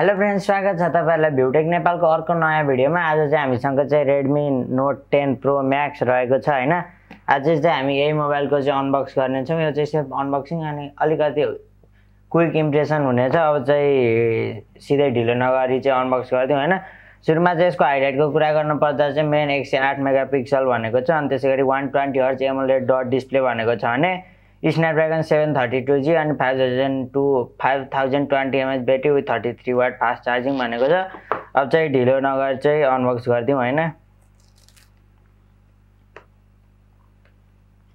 hello friends स्वागत छ तपाईँहरूलाई भ्युटेक नेपालको अर्को नयाँ भिडियोमा आज चाहिँ हामीसँग चाहिँ Redmi Note ten Pro Max रहेको छ होइन आज चाहिँ हामी यही मोबाइलको चाहिँ अनबक्स गर्नेछौँ यो चाहिँ सिर्फ अनबक्सिङ अनि अलिकति क्विक इम्प्रेसन हुनेछ अब चाहिँ सिधै ढिलो नगरी चाहिँ अनबक्स गरिदिउँ होइन सुरुमा चाहिँ यसको हाइलाइटको कुरा गर्नुपर्दा चाहिँ मेन एक सय आठ मेगा पिक्सल भनेको छ अनि त्यसै गरी one twenty hertz AMOLED dot display भनेको छ भने Snapdragon seven thirty two G अनि five thousand two five thousand twenty mAh battery with thirty three watt fast charging भनेको छ अब चाहिँ ढिलो नगर चाहिँ अनबक्स गरिदिउँ होइन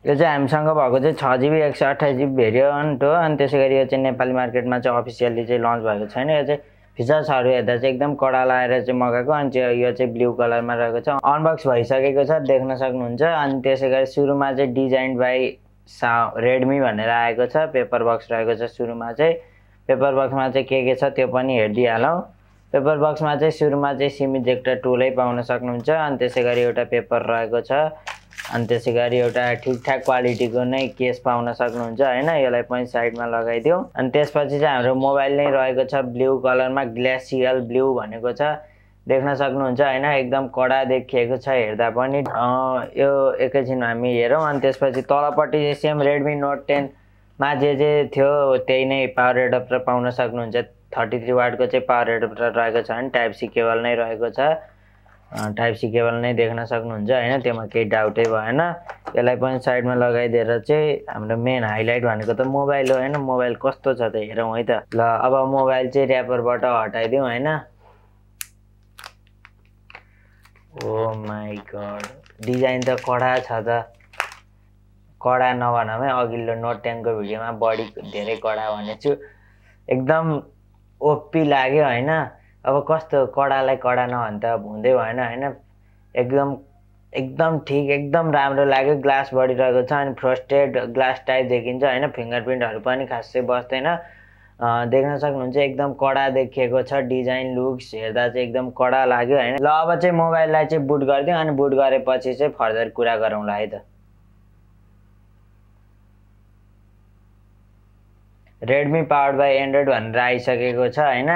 यो चाहिँ हामीसँग भएको चाहिँ छ जिबी एक सय अठाइस जिबी भेरियन्ट हो अनि त्यसै गरी यो चाहिँ नेपाली मार्केटमा चाहिँ अफिसियल्ली चाहिँ लन्च भएको छैन यो चाहिँ फिचर्सहरू हेर्दा चाहिँ एकदम कडा लाएर चाहिँ मगाएको अनि चाहिँ यो चाहिँ ब्लु कलरमा रहेको छ अनबक्स भइसकेको छ देख्न सक्नुहुन्छ अनि त्यसै गरी सुरुमा चाहिँ डिजाइन बाई सा रेडमी भनेर आएको छ पेपर बक्स रहेको छ सुरुमा चाहिँ पेपर बक्समा चाहिँ के के छ त्यो पनि हेरिदिइहालौँ पेपर बक्समा चाहिँ सुरुमा चाहिँ सिम इजेक्टर टुलै पाउन सक्नुहुन्छ अनि त्यसै गरी एउटा पेपर रहेको छ अनि त्यसै गरी एउटा ठिकठाक क्वालिटीको नै केस पाउन सक्नुहुन्छ होइन यसलाई पनि साइडमा लगाइदिउँ अनि त्यसपछि चाहिँ हाम्रो मोबाइल नै रहेको छ ब्लु कलरमा ग्लेसियल ब्लु भनेको छ देख्न सक्नुहुन्छ होइन एकदम कडा देखिएको छ हेर्दा पनि यो एकैछिन हामी हेरौँ अनि त्यसपछि तलपट्टि सेम रेडमी नोट टेनमा जे जे थियो त्यही नै पावर एडप्टर पाउन सक्नुहुन्छ थर्टी थ्री वाटको चाहिँ पावर एडप्टर रहेको छ अनि टाइप सी केबल नै रहेको छ टाइप सी केबल नै देख्न सक्नुहुन्छ होइन त्योमा केही डाउटै भएन यसलाई पनि साइडमा लगाइदिएर चाहिँ हाम्रो मेन हाइलाइट भनेको त मोबाइल हो होइन मोबाइल कस्तो छ त हेरौँ है त ल अब मोबाइल चाहिँ ऱ्यापरबाट हटाइदिउँ होइन ओ माई गड डिजाइन त कडा छ त कडा नभनमै अघिल्लो नोट ट्याङ्कको भिडियोमा बडी धेरै कडा भनेछु एकदम ओपी लाग्यो होइन अब कस्तो कडालाई कडा त हुँदै भएन होइन एकदम एकदम ठिक एकदम राम्रो लाग्यो ग्लास बढिरहेको छ अनि फ्रस्टेड ग्लास टाइप देखिन्छ होइन फिङ्गर प्रिन्टहरू पनि खासै बस्दैन देख्न सक्नुहुन्छ एकदम कडा देखिएको छ डिजाइन लुक्स हेर्दा चाहिँ एकदम कडा लाग्यो होइन ल अब चाहिँ मोबाइललाई चाहिँ बुट गरिदिउँ अनि बुट गरेपछि चाहिँ फर्दर कुरा गरौँला है त रेडमी पावर बाई एन्ड्रोइड भनेर आइसकेको छ होइन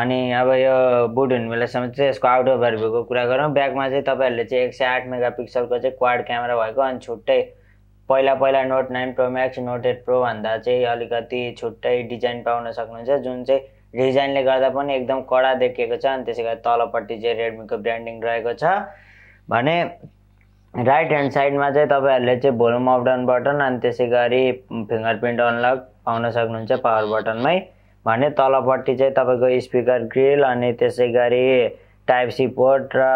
अनि अब यो बुट हुने बेलासम्म चाहिँ यसको आउट ओभर भ्यूको कुरा गरौँ ब्याकमा चाहिँ तपाईँहरूले चाहिँ एक सय आठ मेगा पिक्सलको चाहिँ क्वाड क्यामेरा भएको अनि छुट्टै पहिला पहिला Note nine Pro Max Note eight भन्दा चाहिँ अलिकति छुट्टै डिजाइन पाउन सक्नुहुन्छ जुन चाहिँ डिजाइनले गर्दा पनि एकदम कडा देखिएको छ अनि त्यसै गरी तलपट्टि चाहिँ रेडमीको ब्रान्डिङ रहेको छ भने राइट ह्यान्ड साइडमा चाहिँ तपाईँहरूले चाहिँ भोल्युम अप डाउन बटन अनि त्यसै गरी फिङ्गर प्रिन्ट अनलक पाउन सक्नुहुन्छ पावर बटनमै भने तलपट्टि चाहिँ तपाईँको स्पिकर ग्रिल अनि त्यसै गरी टाइप सी पोर्ट र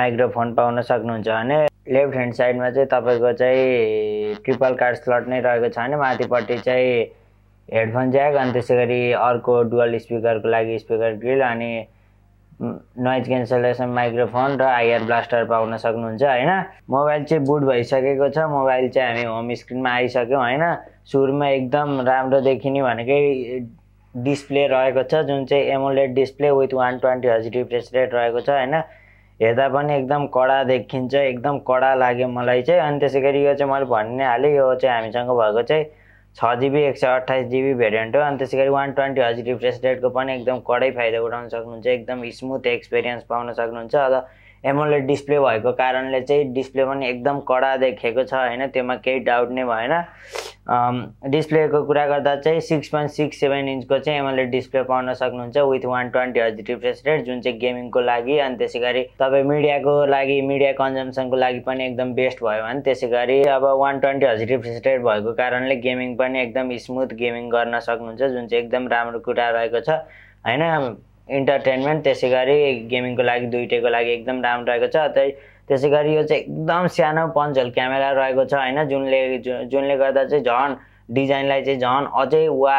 माइक्रोफोन पाउन सक्नुहुन्छ भने लेफ्ट ह्यान्ड साइडमा चाहिँ तपाईँको चाहिँ ट्रिपल कार्ड स्लट नै रहेको छ भने माथिपट्टि चाहिँ हेडफोन ज्याक अनि त्यसै गरी अर्को डुअल स्पिकरको लागि स्पिकर ग्रिल अनि नोइज क्यान्सलेसन माइक्रोफोन र आइआर ब्लास्टर पाउन सक्नुहुन्छ होइन मोबाइल चाहिँ बुट भइसकेको छ मोबाइल चाहिँ हामी होम स्क्रिनमा आइसक्यौँ होइन सुरुमा एकदम राम्रो देखिने भनेकै डिस्प्ले रहेको छ जुन चाहिँ AMOLED display with one twenty हजुर रिफ्रेस रेट रहेको छ होइन हेर्दा पनि एकदम कडा देखिन्छ एकदम कडा लाग्यो मलाई चाहिँ अनि त्यसै गरी यो चाहिँ मैले भन्ने हालेँ यो चाहिँ हामीसँग भएको चाहिँ छ जिबी एक सय अट्ठाइस जिबी भेरिएन्ट हो अनि त्यसै गरी वान ट्वेन्टी हज रिफ्रेस रेटको पनि एकदम कडै फाइदा उठाउन सक्नुहुन्छ एकदम स्मुथ एक्सपिरियन्स पाउन सक्नुहुन्छ अझ एमोलेड डिस्प्ले भएको कारणले चाहिँ डिस्प्ले पनि एकदम कडा देखेको छ होइन त्योमा केही डाउट नै भएन डिस्प्लेको कुरा गर्दा चाहिँ सिक्स पोइन्ट सिक्स सेभेन इन्चको चाहिँ एमोलेड डिस्प्ले पाउन सक्नुहुन्छ with one twenty hertz refresh rate जुन चाहिँ गेमिङको लागि अनि त्यसै गरी तपाईँ मिडियाको लागि मिडिया कन्जम्सनको लागि पनि एकदम बेस्ट भयो भने त्यसै गरी अब one twenty hertz refresh rate भएको कारणले गेमिङ पनि एकदम स्मुथ गेमिङ गर्न सक्नुहुन्छ जुन चाहिँ एकदम राम्रो कुरा रहेको छ होइन इन्टरटेनमेन्ट त्यसै गरी गेमिङको लागि दुइटैको लागि एकदम राम्रो रहेको छ त्यही त्यसै गरी यो चाहिँ एकदम सानो पन्चल क्यामेरा रहेको छ होइन जुनले जुनले गर्दा चाहिँ झन् डिजाइनलाई चाहिँ झन् अझै वा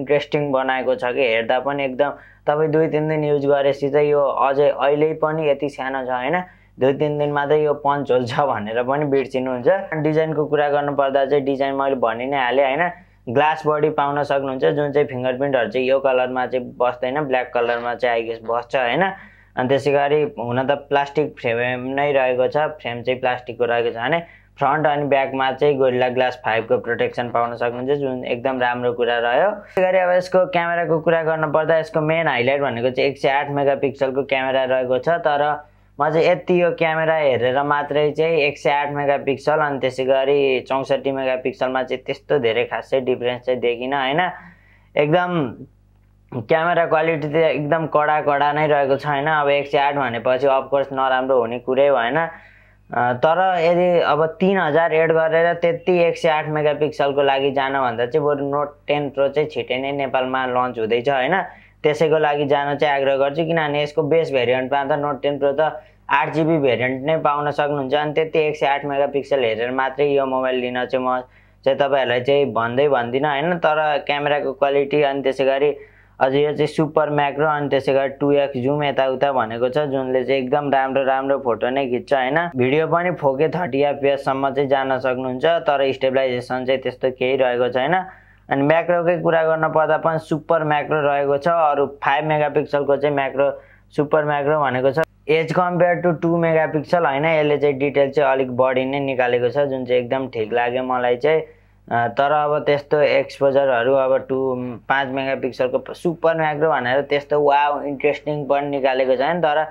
इन्ट्रेस्टिङ बनाएको छ कि हेर्दा पनि एकदम तपाईँ दुई तिन दिन युज गरेपछि चाहिँ यो अझै अहिले पनि यति सानो छ होइन दुई तिन दिनमा चाहिँ यो पन्च होल छ भनेर पनि बिर्सिनुहुन्छ डिजाइनको कुरा गर्नुपर्दा चाहिँ डिजाइन मैले भनि नै हालेँ होइन ग्लास बडी पाउन सक्नुहुन्छ जुन चाहिँ फिङ्गर प्रिन्टहरू चाहिँ यो कलरमा चाहिँ बस्दैन ब्ल्याक कलरमा चाहिँ आइगेस बस्छ होइन अनि त्यसै गरी हुन त प्लास्टिक फ्रेम नै रहेको छ फ्रेम चाहिँ प्लास्टिकको रहेको छ भने फ्रन्ट अनि ब्याकमा चाहिँ गोरिला ग्लास फाइभको प्रोटेक्सन पाउन सक्नुहुन्छ जुन एकदम राम्रो कुरा रह्यो त्यसै गरी अब यसको क्यामेराको कुरा गर्नुपर्दा यसको मेन हाइलाइट भनेको चाहिँ एक सय आठ मेगा क्यामेरा रहेको छ तर म चाहिँ यति यो क्यामेरा हेरेर मात्रै चाहिँ एक सय आठ मेगा पिक्सल अनि त्यसै गरी चौसठी मेगा पिक्सलमा चाहिँ त्यस्तो धेरै खासै डिफ्रेन्स चाहिँ देखिनँ होइन एकदम क्यामेरा क्वालिटी त एकदम कडा कडा नै रहेको छ होइन अब एक सय आठ भनेपछि अफकोर्स नराम्रो हुने कुरै भएन तर यदि अब तिन हजार एड गरेर त्यति एक सय आठ मेगा पिक्सलको लागि जानुभन्दा चाहिँ बरु नोट टेन प्रो चाहिँ छिटै नै नेपालमा लन्च हुँदैछ होइन त्यसैको लागि जान चाहिँ आग्रह गर्छु किनभने यसको बेस भेरिएन्टमा त नोट टेन प्रो त आठ जिबी भेरिएन्ट नै पाउन सक्नुहुन्छ अनि त्यति एक सय आठ मेगा पिक्सल हेरेर मात्रै यो मोबाइल लिन चाहिँ म चाहिँ तपाईँहरूलाई चाहिँ भन्दै भन्दिनँ होइन तर क्यामेराको क्वालिटी अनि त्यसै गरी अझ यो चाहिँ सुपर म्याक्रो अनि त्यसै गरी टु एक्स जुम यताउता भनेको छ जुनले चाहिँ एकदम राम्रो राम्रो फोटो नै खिच्छ होइन भिडियो पनि फोके थर्टी एफपिएससम्म चाहिँ जान सक्नुहुन्छ तर स्टेबिलाइजेसन चाहिँ त्यस्तो केही रहेको छैन अनि म्याक्रोकै कुरा गर्न पर्दा पनि सुपर म्याक्रो रहेको छ अरू फाइभ मेगा पिक्सलको चाहिँ म्याक्रो सुपर म्याक्रो भनेको छ as compare to two mega pixel होइन यसले चाहिँ डिटेल चाहिँ अलिक बढी नै निकालेको छ जुन चाहिँ एकदम ठिक लाग्यो मलाई चाहिँ तर अब त्यस्तो एक्सपोजरहरू अब टु पाँच मेगा पिक्सलको सुपर म्याक्रो भनेर त्यस्तो वा इन्ट्रेस्टिङ पनि निकालेको छ होइन तर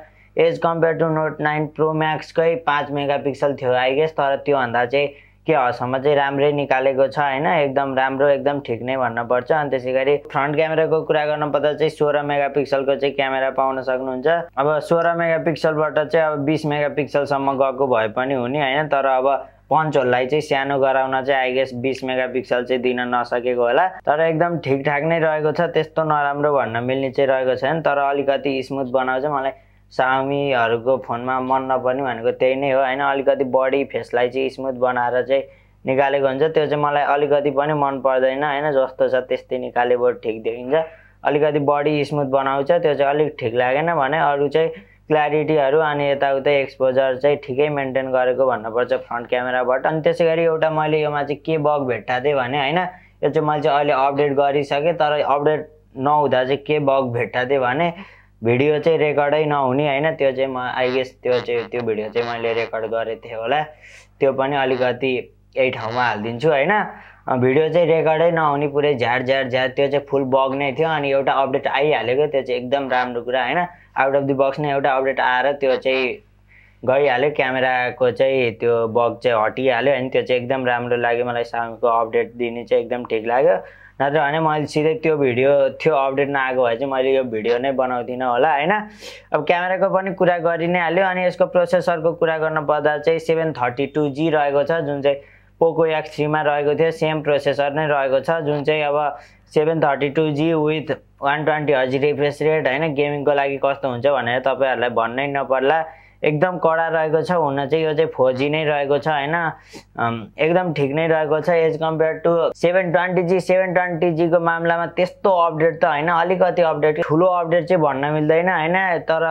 as compare to Note nine Pro म्याक्सकै पाँच मेगा पिक्सल थियो आइगेस तर त्योभन्दा चाहिँ के हसम्म चाहिँ राम्रै निकालेको छ होइन एकदम राम्रो एकदम ठिक नै भन्नुपर्छ अनि त्यसै गरी फ्रन्ट क्यामेराको कुरा गर्नुपर्दा चाहिँ सोह्र मेगा पिक्सलको चाहिँ क्यामेरा पाउन सक्नुहुन्छ अब सोह्र मेगा पिक्सलबाट चाहिँ अब बिस मेगा पिक्सलसम्म गएको भए पनि हुने होइन तर अब पन्चहरूलाई चाहिँ सानो गराउन चाहिँ आइगेस बिस मेगा पिक्सल चाहिँ दिन नसकेको होला तर एकदम ठिकठाक नै रहेको छ त्यस्तो नराम्रो भन्न मिल्ने चाहिँ रहेको छैन तर अलिकति स्मुथ बनाउँछ मलाई सामीहरूको फोनमा मन नपर्ने भनेको त्यही नै हो होइन अलिकति बडी फेसलाई चाहिँ स्मुथ बनाएर चाहिँ निकालेको हुन्छ त्यो चाहिँ मलाई अलिकति पनि मन पर्दैन होइन जस्तो छ त्यस्तै निकाले बरु ठिक देखिन्छ अलिकति बडी स्मुथ बनाउँछ त्यो चाहिँ अलिक ठिक लागेन भने अरू चाहिँ क्ल्यारिटीहरू अनि यताउता एक्सपोजर चाहिँ ठिकै मेन्टेन गरेको भन्नुपर्छ फ्रन्ट क्यामेराबाट अनि त्यसै गरी एउटा मैले योमा चाहिँ के बग भेट्टाथेँ भने होइन यो चाहिँ मैले चाहिँ अहिले अपडेट गरिसकेँ तर अपडेट नहुँदा चाहिँ के बग भेट्टाथेँ भने भिडियो चाहिँ रेकर्डै नहुने होइन त्यो चाहिँ म आइगेस त्यो चाहिँ त्यो भिडियो चाहिँ मैले रेकर्ड गरेको थिएँ होला त्यो पनि अलिकति यही ठाउँमा हालिदिन्छु होइन भिडियो चाहिँ रेकर्डै नहुने पुरै झ्याड झ्याड झ्याड त्यो चाहिँ फुल बग नै थियो अनि एउटा अपडेट आइहालेको त्यो चाहिँ एकदम राम्रो कुरा होइन आउट अफ दि बक्स नै एउटा अपडेट आएर त्यो चाहिँ गइहाल्यो क्यामेराको चाहिँ त्यो बग चाहिँ हटिहाल्यो अनि त्यो चाहिँ एकदम राम्रो लाग्यो मलाई साउन्डको अपडेट दिने चाहिँ एकदम ठिक लाग्यो नत्र भने मैले सिधै त्यो भिडियो त्यो अपडेट नआएको भए चाहिँ मैले यो भिडियो नै बनाउँदिनँ होला होइन अब क्यामेराको पनि कुरा गरि नै हाल्यो अनि यसको प्रोसेसरको कुरा गर्न पर्दा चाहिँ सेभेन थर्टी टू जी रहेको छ जुन चाहिँ पोको एक्स थ्रीमा रहेको थियो सेम प्रोसेसर नै रहेको छ जुन चाहिँ अब seven thirty two G with one twenty हजी रिफ्रेस रेट होइन गेमिङको लागि कस्तो हुन्छ भनेर तपाईँहरूलाई भन्नै नपर्ला एकदम कडा रहेको छ हुन चाहिँ यो चाहिँ फोर नै रहेको छ होइन एकदम ठिक नै रहेको छ as compare to seven twenty G seven twenty जीको मामलामा त्यस्तो अपडेट त होइन अलिकति अपडेट ठुलो अपडेट चाहिँ भन्न मिल्दैन होइन तर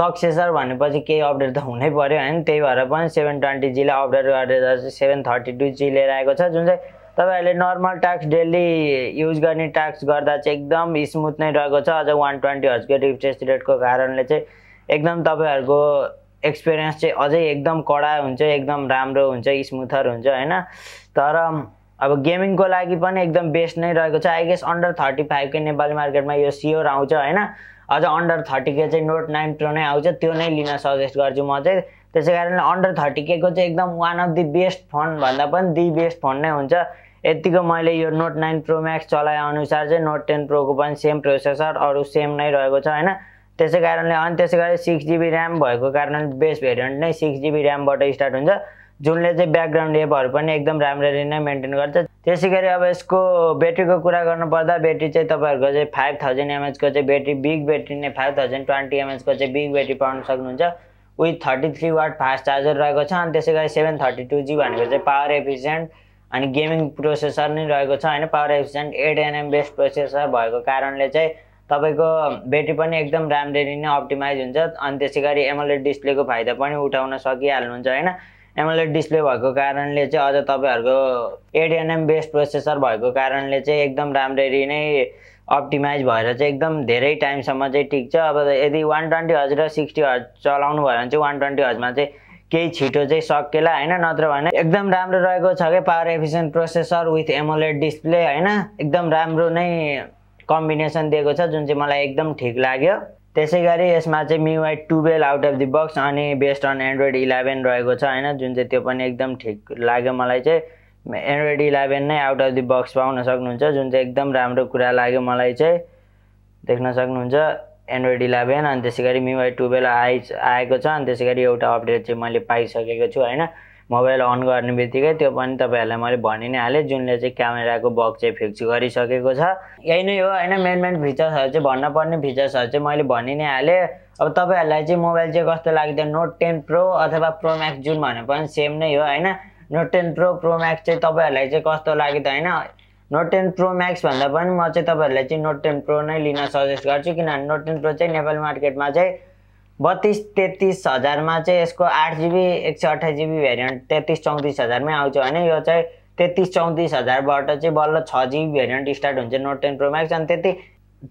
सक्सेसर भनेपछि केही अपडेट त हुनै पऱ्यो होइन त्यही भएर पनि सेभेन ट्वेन्टी जीलाई अपडेट गरेर चाहिँ सेभेन थर्टी टू जी लिएर आएको छ जुन चाहिँ तपाईँहरूले नर्मल टास्क डेली युज गर्ने टास्क गर्दा चाहिँ एकदम स्मुथ नै रहेको छ अझ वान ट्वेन्टी हर्चको रिफ्रेस रेटको कारणले चाहिँ एकदम तपाईँहरूको एक्सपिरियन्स चाहिँ अझै एकदम कडा हुन्छ एकदम राम्रो हुन्छ स्मुथर हुन्छ होइन तर अब गेमिङको लागि पनि एकदम बेस्ट नै रहेको छ आई गेस अन्डर थर्टी फाइभकै नेपाली मार्केटमा यो सियोर आउँछ होइन अझ अन्डर के चाहिँ नोट नाइन प्रो नै आउँछ त्यो नै लिन सजेस्ट गर्छु म चाहिँ त्यसै कारणले अन्डर थर्टी केको चाहिँ एकदम one of the best phone भन्दा पनि दि बेस्ट फोन नै हुन्छ यत्तिको मैले यो नोट नाइन प्रो म्याक्स चलाए अनुसार चाहिँ नोट टेन प्रोको पनि सेम प्रोसेसर अरू सेम नै रहेको छ होइन त्यसै कारणले अनि त्यसै गरी सिक्स जिबी ऱ्याम भएको कारणले बेस भेरिएन्ट नै सिक्स जिबी ऱ्यामबाट स्टार्ट हुन्छ जुनले चाहिँ ब्याकग्राउन्ड एपहरू पनि एकदम राम्ररी नै मेन्टेन गर्छ त्यसै गरी अब यसको ब्याट्रीको कुरा गर्नुपर्दा ब्याट्री चाहिँ तपाईँहरूको चाहिँ फाइभ थाउजन्ड एमएचको चाहिँ ब्याट्री बिग ब्याट्री नै फाइभ थाउजन्ड ट्वेन्टी एमएचको चाहिँ बिग ब्याट्री पाउन सक्नुहुन्छ with thirty three watt fast charger रहेको छ अनि त्यसै गरी सेभेन थर्टी टू जी भनेको चाहिँ पावर एफिसियन्ट अनि गेमिङ प्रोसेसर नै रहेको छ होइन power efficient eight nm best processor भएको कारणले चाहिँ तपाईँको ब्याट्री पनि एकदम राम्ररी नै अप्टिमाइज हुन्छ अनि त्यसै गरी एमोलेड डिस्प्लेको फाइदा पनि उठाउन सकिहाल्नुहुन्छ होइन एमोलेड डिस्प्ले भएको कारणले चाहिँ अझ तपाईँहरूको एडिएनएम बेस्ट प्रोसेसर भएको कारणले चाहिँ एकदम राम्ररी नै अप्टिमाइज भएर चाहिँ एकदम धेरै टाइमसम्म चाहिँ टिक्छ अब यदि वान ट्वेन्टी हज र सिक्सटी हज चलाउनु भयो भने चाहिँ वान ट्वेन्टी हजमा चाहिँ केही छिटो चाहिँ सकेला होइन नत्र भने एकदम राम्रो रहेको छ कि power efficient processor with AMOLED display होइन एकदम राम्रो नै कम्बिनेसन दिएको छ जुन चाहिँ मलाई एकदम ठिक लाग्यो त्यसै गरी यसमा चाहिँ MIUI twelve out of the box अनि बेस्ड अन एन्ड्रोइड इलेभेन रहेको छ होइन जुन चाहिँ त्यो पनि एकदम ठिक लाग्यो मलाई चाहिँ एन्ड्रोइड इलेभेन नै आउट अफ दि बक्स पाउन सक्नुहुन्छ जुन चाहिँ एकदम राम्रो कुरा लाग्यो मलाई चाहिँ देख्न सक्नुहुन्छ एन्ड्रोइड इलेभेन अनि त्यसै गरी मिवाई टुवेल्भ आइ आएको छ अनि त्यसै गरी एउटा अपडेट चाहिँ मैले पाइसकेको छु होइन मोबाइल अन गर्ने बित्तिकै त्यो पनि तपाईँहरूलाई मैले भनि नै हालेँ जुनले चाहिँ क्यामेराको बग चाहिँ फिक्स गरिसकेको छ यही नै हो होइन मेन मेन फिचर्सहरू चाहिँ भन्नपर्ने फिचर्सहरू चाहिँ मैले भनि नै हालेँ अब तपाईँहरूलाई चाहिँ मोबाइल चाहिँ कस्तो लाग्दैन नोट टेन प्रो अथवा प्रो प्रोम्याक्स जुन भने पनि सेम नै हो होइन Note ten Pro Pro Pro Max चाहिँ तपाईँहरूलाई चाहिँ कस्तो लाग्यो त होइन नोट टेन प्रो म्याक्स भन्दा पनि म चाहिँ तपाईँहरूलाई चाहिँ नोट टेन प्रो नै लिन सजेस्ट गर्छु किनभने नोट टेन प्रो चाहिँ नेपाल मार्केटमा चाहिँ बत्तिस तेत्तिस हजारमा चाहिँ यसको आठ जिबी एक सय अठाइस जिबी भेरिएन्ट तेत्तिस चौतिस हजारमै आउँछ भने यो चाहिँ तेत्तिस चौतिस हजारबाट चाहिँ बल्ल छ जिबी भेरिएन्ट स्टार्ट हुन्छ नोट टेन प्रो म्याक्स अनि त्यति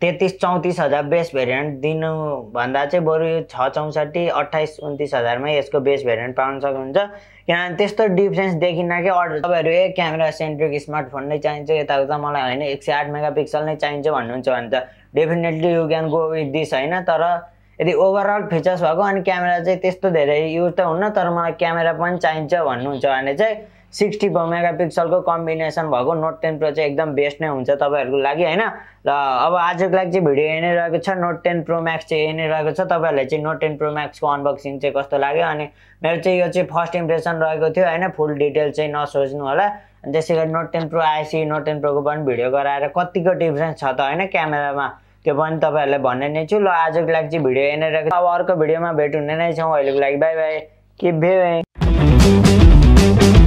तेत्तिस चौतिस हजार बेस भेरिएन्ट दिनुभन्दा चाहिँ बरु यो छ चौसठी अट्ठाइस उन्तिस हजारमै यसको बेस भेरिएन्ट पाउन सक्नुहुन्छ किनभने त्यस्तो डिफ्रेन्स देखिन कि अर्डर तपाईँहरू ए क्यामेरा सेन्ट्रिक स्मार्टफोन नै चाहिन्छ यताउता मलाई होइन एक सय आठ मेगा पिक्सल नै चाहिन्छ भन्नुहुन्छ भने त definitely you can go with this होइन तर यदि ओभरअल फिचर्स भएको अनि क्यामेरा चाहिँ त्यस्तो धेरै युज त हुन्न तर मलाई क्यामेरा पनि चाहिन्छ भन्नुहुन्छ भने चाहिँ सिक्सटी मेगा पिक्सलको कम्बिनेसन भएको नोट टेन प्रो चाहिँ एकदम बेस्ट नै हुन्छ तपाईँहरूको लागि होइन र अब आजको लागि चाहिँ भिडियो यही नै रहेको छ नोट टेन प्रो म्याक्स चाहिँ यही नै रहेको छ तपाईँहरूलाई चाहिँ नोट टेन प्रो म्याक्सको अनबक्सिङ चाहिँ कस्तो लाग्यो अनि मेरो चाहिँ यो चाहिँ फर्स्ट इम्प्रेसन रहेको थियो होइन फुल डिटेल चाहिँ नसोच्नु होला अनि त्यसै गरी नोट टेन प्रो आएपछि नोट टेन प्रोको पनि भिडियो गराएर कतिको डिफ्रेन्स छ त होइन क्यामेरामा त्यो पनि तपाईँहरूलाई भन्ने नै छु ल आजको लागि चाहिँ भिडियो यहाँनिर अब अर्को भिडियोमा भेट हुने नै छौँ अहिलेको लागि बाई बाई के भे